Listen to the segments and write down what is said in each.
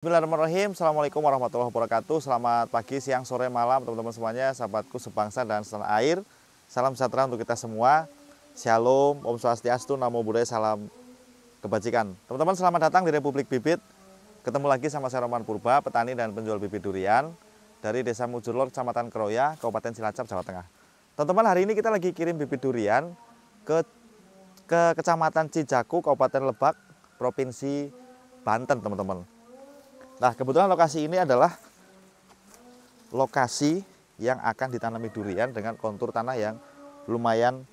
Bismillahirrahmanirrahim. Assalamualaikum warahmatullahi wabarakatuh. Selamat pagi, siang, sore, malam teman-teman semuanya, sahabatku sebangsa dan setanah air. Salam sejahtera untuk kita semua. Shalom, Om Swastiastu, Namo Buddhaya, salam kebajikan. Teman-teman selamat datang di Republik Bibit. Ketemu lagi sama saya Roman Purba, petani dan penjual bibit durian dari Desa Mujurlor, Kecamatan Keroya, Kabupaten Cilacap, Jawa Tengah. Teman-teman hari ini kita lagi kirim bibit durian ke ke Kecamatan Cijaku, Kabupaten Lebak, Provinsi Banten, teman-teman. Nah, kebetulan lokasi ini adalah lokasi yang akan ditanami durian dengan kontur tanah yang lumayan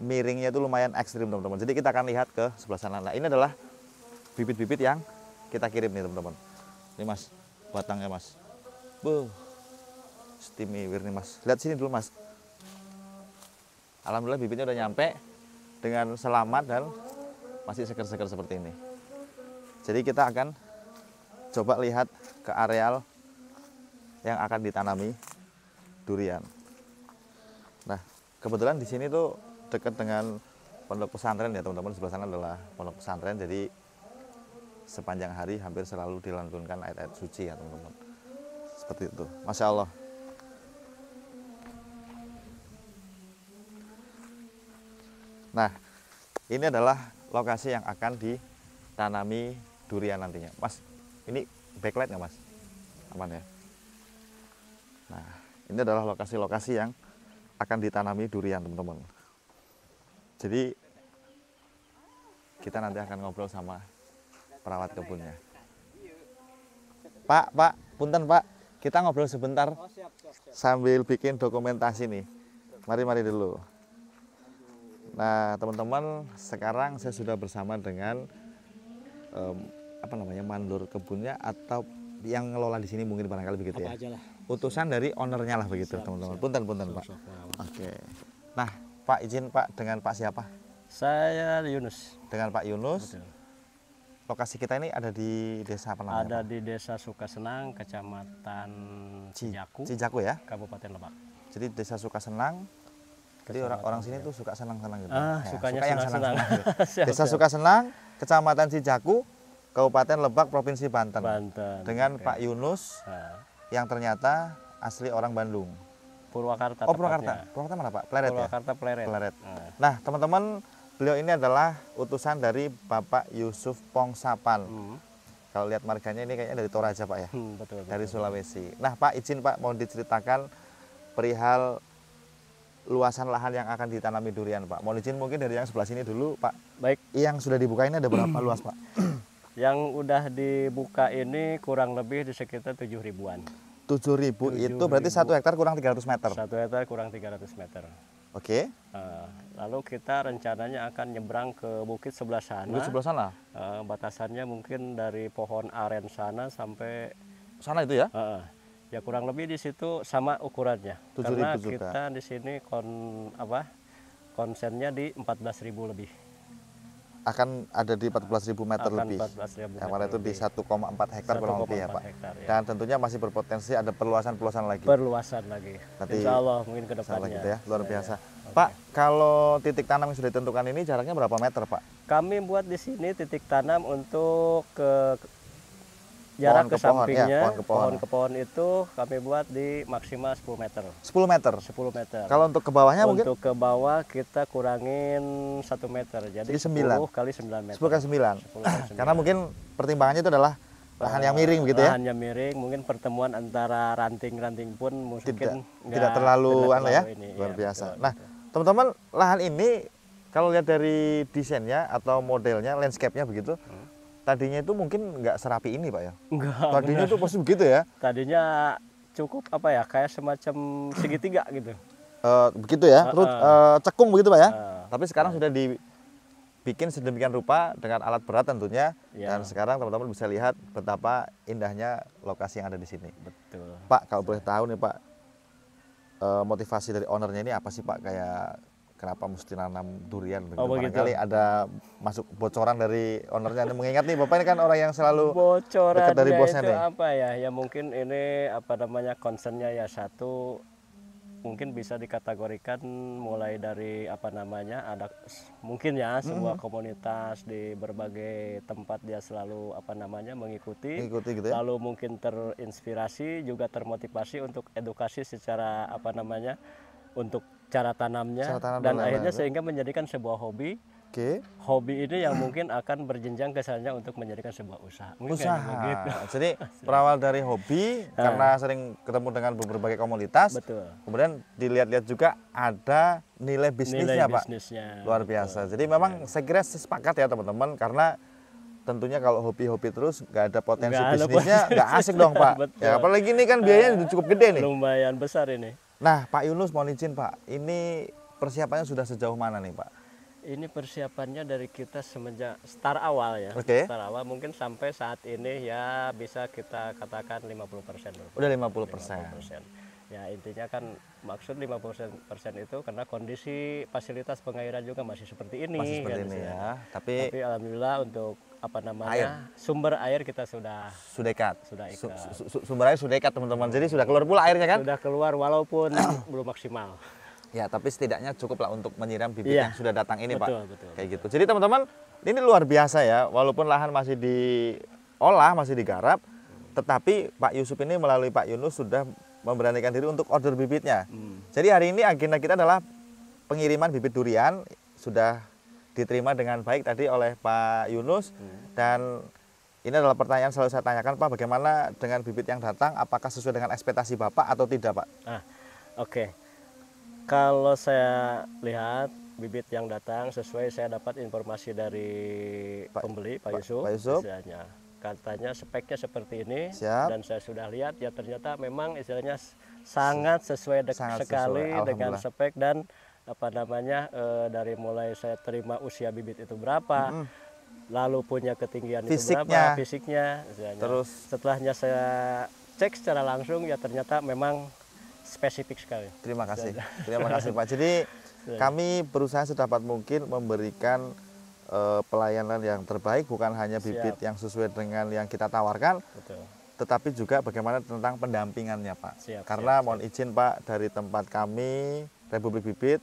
miringnya itu lumayan ekstrim teman-teman. Jadi kita akan lihat ke sebelah sana. Nah ini adalah bibit-bibit yang kita kirim nih teman-teman. Ini mas, batangnya mas. Buh, istimewa nih mas. Lihat sini dulu mas. Alhamdulillah bibitnya udah nyampe dengan selamat dan masih seger-seger seperti ini. Jadi kita akan coba lihat ke areal yang akan ditanami durian. Nah, kebetulan di sini tuh dekat dengan pondok pesantren ya teman-teman sebelah sana adalah pondok pesantren jadi sepanjang hari hampir selalu dilantunkan ayat-ayat suci ya teman-teman seperti itu Masya Allah nah ini adalah lokasi yang akan ditanami durian nantinya Mas ini backlight ya mas? Aman ya. Nah, ini adalah lokasi-lokasi yang akan ditanami durian teman-teman. Jadi kita nanti akan ngobrol sama perawat kebunnya. Pak, Pak, punten Pak, kita ngobrol sebentar oh, sambil bikin dokumentasi nih. Mari, mari dulu. Nah, teman-teman, sekarang saya sudah bersama dengan um, apa namanya mandor kebunnya atau yang ngelola di sini mungkin barangkali begitu apa ya. Aja Utusan dari ownernya lah begitu teman-teman. Punten punten Pak. Oke. Nah Pak izin Pak dengan Pak siapa? Saya Yunus. Dengan Pak Yunus. Betul. Lokasi kita ini ada di desa apa namanya? Ada Pak? di desa Sukasenang, kecamatan Cijaku. Cijaku ya? Kabupaten Lebak. Jadi desa Sukasenang, jadi orang orang sini ya. tuh suka senang senang gitu. Ah, ya, sukanya suka senang, yang senang senang. Desa Sukasenang, kecamatan Cijaku, Kabupaten Lebak Provinsi Banten, Banten. dengan okay. Pak Yunus nah. yang ternyata asli orang Bandung. Purwakarta. Oh Purwakarta. Purwakarta mana Pak? Pleret ya? Purwakarta, ya. Pleret. Pleret. Nah, teman-teman beliau ini adalah utusan dari Bapak Yusuf Pongsapan. Hmm. Kalau lihat marganya ini kayaknya dari Toraja Pak ya. Hmm, betul, betul, dari Sulawesi. Nah Pak izin Pak mau diceritakan perihal luasan lahan yang akan ditanami durian Pak. Mau izin mungkin dari yang sebelah sini dulu Pak. Baik. Yang sudah dibuka ini ada berapa luas Pak? yang udah dibuka ini kurang lebih di sekitar tujuh ribuan. Tujuh ribu itu berarti satu hektar kurang tiga ratus meter. Satu hektar kurang tiga ratus meter. Oke. Okay. Uh, eh, lalu kita rencananya akan nyebrang ke bukit sebelah sana. Bukit sebelah sana. Uh, batasannya mungkin dari pohon aren sana sampai sana itu ya? Uh, ya kurang lebih di situ sama ukurannya. 7 Karena juga. kita di sini kon apa? Konsennya di ribu lebih akan ada di 14.000 meter lebih. 14 yang mana itu di 1,4 hektar kurang lebih ya Pak. Hektar, ya. Dan tentunya masih berpotensi ada perluasan-perluasan lagi. Perluasan lagi. Nanti, insya Allah mungkin ke depannya. Gitu ya, luar iya, biasa. Ya. Okay. Pak, kalau titik tanam yang sudah ditentukan ini jaraknya berapa meter Pak? Kami buat di sini titik tanam untuk ke jarak pohon ke, ke sampingnya pohon, ya, pohon, ke pohon. pohon ke pohon itu kami buat di maksimal 10 meter 10 meter 10 meter kalau untuk ke bawahnya untuk mungkin ke bawah kita kurangin satu meter jadi, jadi 9 10 kali 9 meter 10 kali 9, 10 kali 9. karena mungkin pertimbangannya itu adalah lahan yang miring begitu ya lahan yang miring mungkin pertemuan antara ranting-ranting pun mungkin tidak, enggak, tidak terlalu aneh ya ini, luar ya, biasa betul, nah teman-teman lahan ini kalau lihat dari desainnya atau modelnya landscape-nya begitu hmm Tadinya itu mungkin nggak serapi ini Pak ya? Enggak. Tadinya itu pasti begitu ya? Tadinya cukup apa ya, kayak semacam segitiga gitu. Uh, begitu ya, terus uh, uh, cekung begitu Pak ya? Uh, Tapi sekarang uh. sudah dibikin sedemikian rupa dengan alat berat tentunya. Yeah. Dan sekarang teman-teman bisa lihat betapa indahnya lokasi yang ada di sini. Betul. Pak, kalau boleh tahu nih Pak, uh, motivasi dari ownernya ini apa sih Pak? Kayak kenapa mesti nanam durian begitu. Oh, begitu. kali ada masuk bocoran dari ownernya. Mengingat nih Bapak ini kan orang yang selalu bocoran dekat dari bosnya itu nih. apa ya? Ya mungkin ini apa namanya concernnya ya satu mungkin bisa dikategorikan mulai dari apa namanya ada mungkin ya sebuah mm -hmm. komunitas di berbagai tempat dia selalu apa namanya mengikuti, mengikuti gitu ya? lalu mungkin terinspirasi juga termotivasi untuk edukasi secara apa namanya untuk cara tanamnya cara tanam dan akhirnya sehingga menjadikan sebuah hobi Oke. Okay. Hobi ini yang mungkin akan berjenjang ke sana untuk menjadikan sebuah usaha. Mungkin usaha. Begitu. Jadi perawal dari hobi ah. karena sering ketemu dengan berbagai komunitas. Betul. Kemudian dilihat-lihat juga ada nilai bisnisnya, nilai Pak. Bisnisnya. Luar biasa. Betul. Jadi memang ya. saya kira sepakat ya teman-teman karena tentunya kalau hobi-hobi terus nggak ada potensi bisnisnya nggak asik dong Pak. Ya apalagi ini kan biayanya ah. cukup gede nih. Lumayan besar ini. Nah, Pak Yunus mohon izin Pak, ini persiapannya sudah sejauh mana nih Pak? Ini persiapannya dari kita semenjak start awal ya. Oke. Okay. Start awal mungkin sampai saat ini ya bisa kita katakan 50 persen. Udah 50 persen. Ya intinya kan maksud 50 persen itu karena kondisi fasilitas pengairan juga masih seperti ini. Masih seperti kan, ini ya. ya. Tapi, Tapi alhamdulillah untuk apa namanya air. sumber air kita sudah sudah ikat sudah ikat su, su, sumber air sudah ikat teman-teman jadi sudah keluar pula airnya kan sudah keluar walaupun belum maksimal ya tapi setidaknya cukuplah untuk menyiram bibit ya. yang sudah datang ini betul, pak betul, kayak betul. gitu jadi teman-teman ini luar biasa ya walaupun lahan masih diolah masih digarap tetapi Pak Yusuf ini melalui Pak Yunus sudah memberanikan diri untuk order bibitnya. Hmm. Jadi hari ini agenda kita adalah pengiriman bibit durian sudah diterima dengan baik tadi oleh Pak Yunus hmm. dan ini adalah pertanyaan selalu saya tanyakan Pak bagaimana dengan bibit yang datang apakah sesuai dengan ekspektasi Bapak atau tidak Pak? Ah, oke. Okay. Kalau saya lihat bibit yang datang sesuai saya dapat informasi dari Pak, pembeli Pak, Pak Yusuf. Pak Yusuf. Istilahnya. Katanya speknya seperti ini Siap. dan saya sudah lihat ya ternyata memang istilahnya sangat sesuai sangat sekali dengan spek dan apa namanya e, dari mulai saya terima usia bibit itu berapa mm -hmm. lalu punya ketinggian fisiknya. itu berapa fisiknya misalnya. terus setelahnya saya cek secara langsung ya ternyata memang spesifik sekali terima kasih misalnya. terima kasih pak jadi kami berusaha sedapat mungkin memberikan e, pelayanan yang terbaik bukan hanya bibit Siap. yang sesuai dengan yang kita tawarkan Betul. tetapi juga bagaimana tentang pendampingannya Pak siap, karena siap, mohon siap. izin Pak dari tempat kami Republik Bibit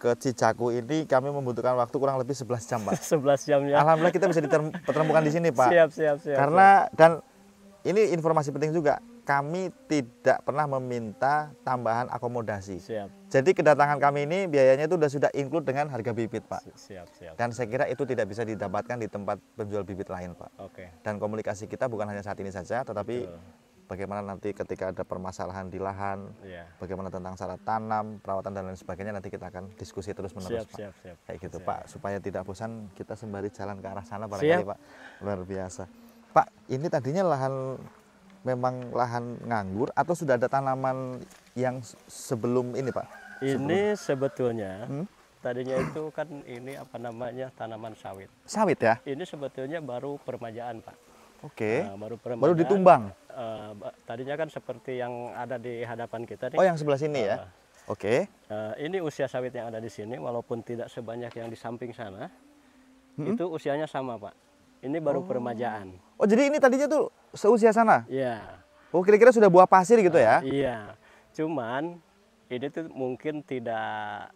ke Cicaku ini kami membutuhkan waktu kurang lebih 11 jam, Pak. 11 jam ya. Alhamdulillah kita bisa ditemukan di sini, Pak. Siap, siap, siap. Karena siap. dan ini informasi penting juga. Kami tidak pernah meminta tambahan akomodasi. Siap. Jadi kedatangan kami ini biayanya itu sudah sudah include dengan harga bibit, Pak. Siap, siap. Dan saya kira itu tidak bisa didapatkan di tempat penjual bibit lain, Pak. Oke. Okay. Dan komunikasi kita bukan hanya saat ini saja, tetapi Betul bagaimana nanti ketika ada permasalahan di lahan, yeah. bagaimana tentang syarat tanam, perawatan dan lain sebagainya nanti kita akan diskusi terus menerus siap, Pak. Siap, siap. Kayak gitu siap. Pak, supaya tidak bosan kita sembari jalan ke arah sana barangkali siap. Pak. Luar biasa. Pak, ini tadinya lahan memang lahan nganggur atau sudah ada tanaman yang sebelum ini Pak? Ini sebetulnya hmm? tadinya itu kan ini apa namanya tanaman sawit. Sawit ya? Ini sebetulnya baru permajaan Pak. Oke. Okay. Uh, baru perempuan. Baru ditumbang. Uh, tadinya kan seperti yang ada di hadapan kita nih. Oh, yang sebelah sini uh, ya. Ah. Oke. Okay. Uh, ini usia sawit yang ada di sini walaupun tidak sebanyak yang di samping sana. Hmm? Itu usianya sama, Pak. Ini baru oh. peremajaan. Oh, jadi ini tadinya tuh seusia sana? Iya. Yeah. Oh, kira-kira sudah buah pasir gitu uh, ya? Ah, iya. Cuman ini tuh mungkin tidak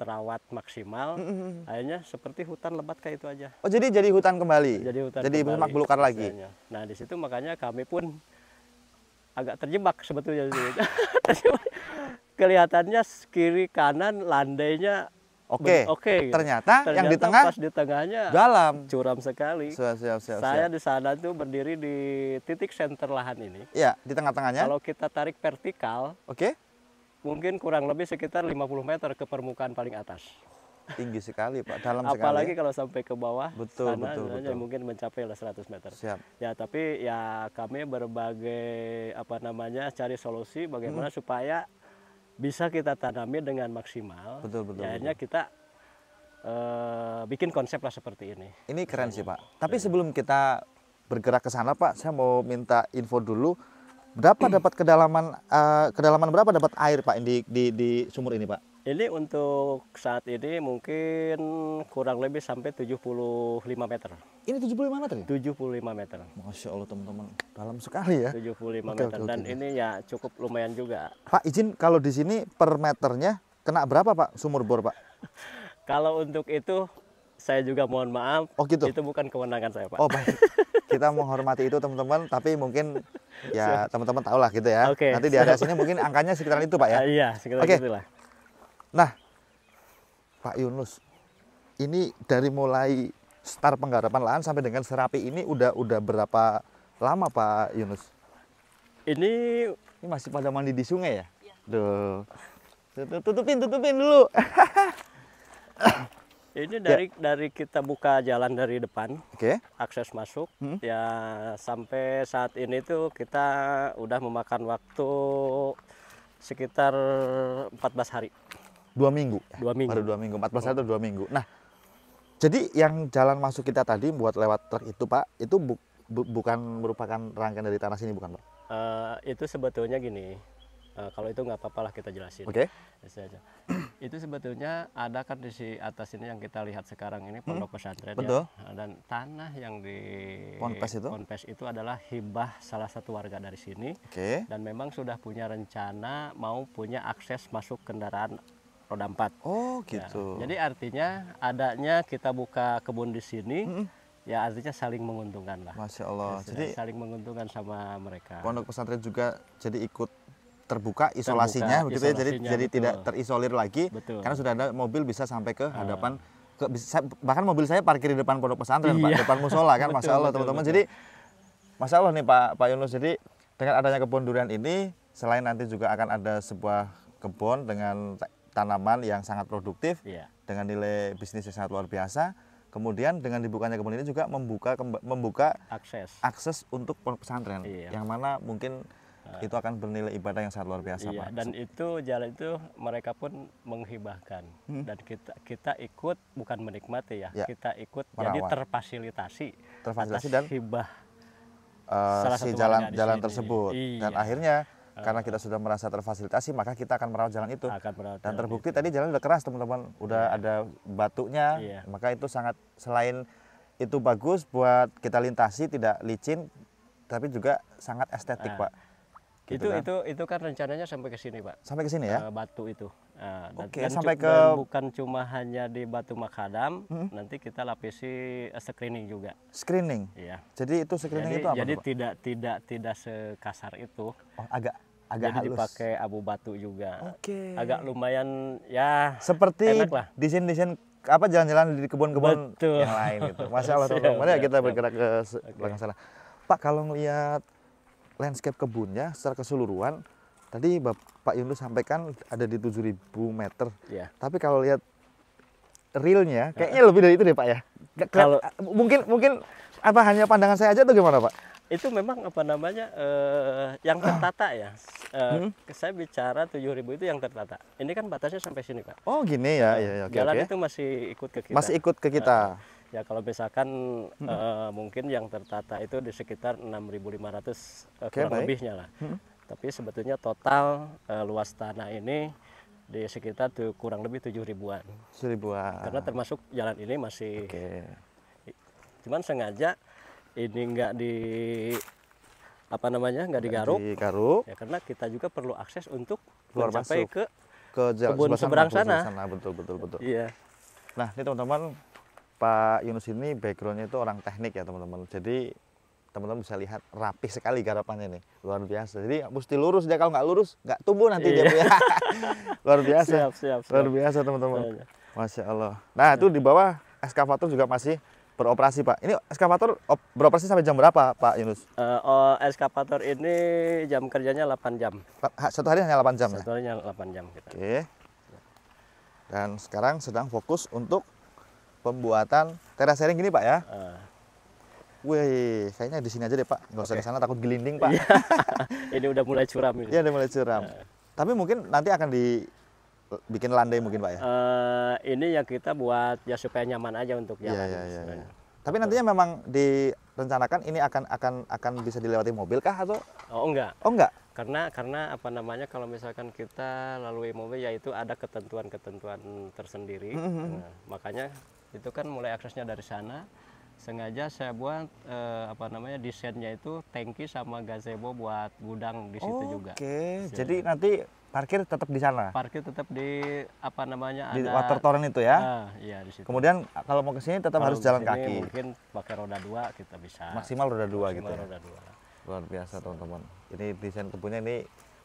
terawat maksimal, mm -hmm. akhirnya seperti hutan lebat kayak itu aja. Oh jadi jadi hutan kembali. Jadi hutan. Jadi memak belukar lagi. Nah di situ makanya kami pun agak terjebak sebetulnya. terjebak. Kelihatannya kiri kanan landainya Oke. Okay. Oke. Okay, gitu. Ternyata, Ternyata yang di tengah pas di tengahnya dalam curam sekali. Siap, siap, siap, Saya di sana tuh berdiri di titik center lahan ini. Ya. di tengah-tengahnya. Kalau kita tarik vertikal, oke. Okay mungkin kurang lebih sekitar 50 meter ke permukaan paling atas. Tinggi sekali Pak, dalam Apalagi sekali. Apalagi kalau sampai ke bawah betul, sana, betul, betul. mungkin mencapai lah 100 meter. Siap. Ya, tapi ya kami berbagai apa namanya cari solusi bagaimana hmm. supaya bisa kita tanami dengan maksimal. Betul, betul. Akhirnya ya, kita e, bikin konsep lah seperti ini. Ini keren sih Pak. Tapi sebelum kita bergerak ke sana Pak, saya mau minta info dulu Berapa dapat kedalaman uh, kedalaman berapa dapat air Pak di, di di sumur ini Pak? Ini untuk saat ini mungkin kurang lebih sampai 75 meter. Ini 75 meter ya? 75 meter. Masya Allah teman-teman, dalam sekali ya. 75 okay, meter okay, dan okay. ini ya cukup lumayan juga. Pak izin kalau di sini per meternya kena berapa Pak sumur bor Pak? kalau untuk itu saya juga mohon maaf. Oh gitu. Itu bukan kewenangan saya, Pak. Oh baik. Kita menghormati itu teman-teman, tapi mungkin ya teman-teman tahu lah gitu ya. Oke. Okay, Nanti di area sini mungkin angkanya sekitaran itu, Pak ya. Uh, iya, sekitaran okay. itulah. Nah, Pak Yunus, ini dari mulai start penggarapan lahan sampai dengan serapi ini udah udah berapa lama, Pak Yunus? Ini ini masih pada mandi di sungai ya? Iya. Duh. Tutupin, tutupin dulu. Ini ya. dari ya. dari kita buka jalan dari depan, okay. akses masuk, hmm. ya sampai saat ini tuh kita udah memakan waktu sekitar 14 hari. Dua minggu. Eh, dua minggu. Baru dua minggu. 14 hari atau dua minggu. Nah, jadi yang jalan masuk kita tadi buat lewat truk itu Pak, itu bu bu bukan merupakan rangkaian dari tanah sini bukan Pak? Uh, itu sebetulnya gini Eh, kalau itu nggak apa-apa lah kita jelasin. Oke. Okay. Itu sebetulnya ada kan di si atas ini yang kita lihat sekarang ini pondok hmm. pesantren ya. Betul. ya. Dan tanah yang di Ponpes itu Ponpes itu adalah hibah salah satu warga dari sini. Oke. Okay. Dan memang sudah punya rencana mau punya akses masuk kendaraan roda empat. Oh, ya. gitu. Ya. Jadi artinya adanya kita buka kebun di sini. Hmm ya artinya saling menguntungkan lah. Masya Allah. Ya, jadi saling menguntungkan sama mereka. Pondok pesantren juga jadi ikut terbuka isolasinya terbuka, begitu isolasinya, ya jadi tidak terisolir lagi betul. karena sudah ada mobil bisa sampai ke ah. hadapan ke, bahkan mobil saya parkir di depan pondok pesantren iya. depan musola kan betul, masalah teman-teman jadi masalah nih pak pak Yunus jadi dengan adanya kebun durian ini selain nanti juga akan ada sebuah kebun dengan tanaman yang sangat produktif iya. dengan nilai bisnis yang sangat luar biasa kemudian dengan dibukanya kebun ini juga membuka membuka akses akses untuk pondok pesantren iya. yang mana mungkin Nah. itu akan bernilai ibadah yang sangat luar biasa iya, Pak. Dan itu jalan itu mereka pun menghibahkan hmm. dan kita kita ikut bukan menikmati ya, ya. kita ikut Merawat. jadi terfasilitasi. Terfasilitasi dan hibah uh, si jalan jalan sini. tersebut. Iya. Dan akhirnya eh. karena kita sudah merasa terfasilitasi maka kita akan merawat jalan itu akan merawat dan terbukti itu. tadi jalan udah keras teman-teman udah iya. ada batunya iya. maka itu sangat selain itu bagus buat kita lintasi tidak licin tapi juga sangat estetik nah. pak Gitu itu kan? itu itu kan rencananya sampai ke sini pak. Sampai ke sini ya? ke eh, batu itu. nah, Oke okay, sampai ke. bukan cuma hanya di Batu Makadam, hmm? nanti kita lapisi eh, screening juga. Screening. ya Jadi itu screening jadi, itu apa? Jadi itu, tidak tidak tidak sekasar itu. Oh, agak agak jadi halus. dipakai abu batu juga. Oke. Okay. Agak lumayan ya. Seperti di sini di sini apa jalan-jalan di kebun-kebun yang lain itu, Masya Allah, Mari kita bergerak ke okay. belakang sana. Pak kalau melihat landscape kebunnya secara keseluruhan tadi Bapak Yunus sampaikan ada di 7000 meter. Yeah. Tapi kalau lihat realnya kayaknya lebih dari itu deh Pak ya. Kalau eh, mungkin mungkin apa hanya pandangan saya aja atau gimana Pak? Itu memang apa namanya uh, yang tertata ya. Uh, hmm? Saya bicara 7000 itu yang tertata. Ini kan batasnya sampai sini Pak. Oh gini ya. ya, ya okay, Jalan okay. itu masih ikut ke kita. Masih ikut ke kita. Uh, Ya kalau misalkan hmm. uh, mungkin yang tertata itu di sekitar 6.500 uh, okay, kurang baik. lebihnya lah. Hmm. Tapi sebetulnya total uh, luas tanah ini di sekitar tuh kurang lebih tujuh ribuan. ribuan. Karena termasuk jalan ini masih. Oke. Okay. Cuman sengaja ini nggak di apa namanya nggak digaruk. Digaruk. Ya karena kita juga perlu akses untuk Keluar mencapai masuk. ke ke kebun seberang sana. sana. Betul betul betul. Iya. Nah ini teman-teman Pak Yunus ini backgroundnya itu orang teknik ya teman-teman. Jadi teman-teman bisa lihat rapi sekali garapannya ini luar biasa jadi mesti lurus dia kalau nggak lurus nggak tumbuh nanti iya. dia luar biasa siap, siap, siap. luar biasa teman-teman iya, iya. masya allah nah itu di bawah eskavator juga masih beroperasi pak ini eskavator beroperasi sampai jam berapa pak Yunus uh, oh, eskavator ini jam kerjanya 8 jam satu hari hanya 8 jam ya? satu hari hanya 8 jam kita. oke dan sekarang sedang fokus untuk pembuatan terasering gini pak ya. Uh. Wih, kayaknya di sini aja deh pak. Nggak usah okay. ke sana takut gelinding pak. Iya. ini udah mulai curam ini. Iya udah mulai curam. Uh. Tapi mungkin nanti akan dibikin landai mungkin pak ya. Uh, ini yang kita buat ya supaya nyaman aja untuk iya, jalan. iya, iya, iya. Tapi nantinya memang direncanakan ini akan akan akan bisa dilewati mobil kah atau? Oh enggak. Oh enggak karena karena apa namanya kalau misalkan kita lalui mobil yaitu ada ketentuan-ketentuan tersendiri mm -hmm. nah, makanya itu kan mulai aksesnya dari sana sengaja saya buat eh, apa namanya desainnya itu tangki sama gazebo buat gudang di situ oh, juga. Oke, jadi nanti parkir tetap di sana. Parkir tetap di apa namanya di ada, water torrent itu ya. Nah, iya di situ. Kemudian ah, kalau mau ke sini tetap kalau harus jalan kaki. Mungkin pakai roda dua kita bisa. Maksimal roda dua Maksimal gitu. Ya? Roda Luar biasa teman-teman. Ini desain kebunnya ini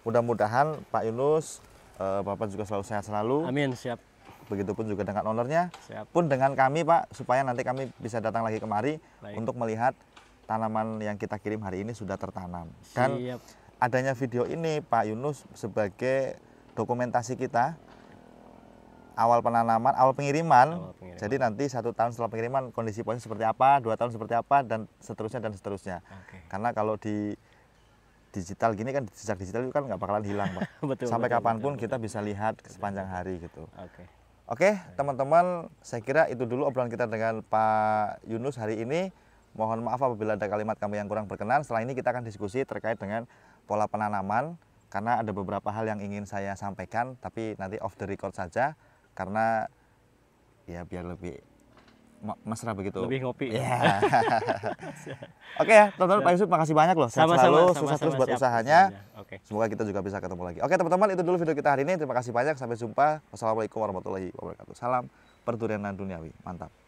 mudah-mudahan Pak Yunus, eh, Bapak juga selalu sehat selalu. Amin siap begitupun juga dengan ownernya Siap. pun dengan kami Pak supaya nanti kami bisa datang lagi kemari Baik. untuk melihat tanaman yang kita kirim hari ini sudah tertanam dan Siap. adanya video ini Pak Yunus sebagai dokumentasi kita awal penanaman, awal pengiriman. awal pengiriman. Jadi nanti satu tahun setelah pengiriman kondisi pohon seperti apa, dua tahun seperti apa, dan seterusnya dan seterusnya. Okay. Karena kalau di digital gini kan sejak digital itu kan nggak bakalan hilang pak. betul, Sampai betul, kapanpun betul, kita betul. bisa lihat sepanjang hari gitu. Okay. Oke, teman-teman, saya kira itu dulu obrolan kita dengan Pak Yunus hari ini. Mohon maaf apabila ada kalimat kami yang kurang berkenan. Setelah ini kita akan diskusi terkait dengan pola penanaman karena ada beberapa hal yang ingin saya sampaikan tapi nanti off the record saja karena ya biar lebih mesra begitu. Lebih ngopi. Yeah. Iya. Oke okay, ya, teman-teman Pak Yusuf makasih banyak loh. Sehat sama, selalu, sama, sukses sama, terus buat siap, usahanya. Okay. Semoga kita juga bisa ketemu lagi. Oke okay, teman-teman, itu dulu video kita hari ini. Terima kasih banyak. Sampai jumpa. Wassalamualaikum warahmatullahi wabarakatuh. Salam perdurianan duniawi. Mantap.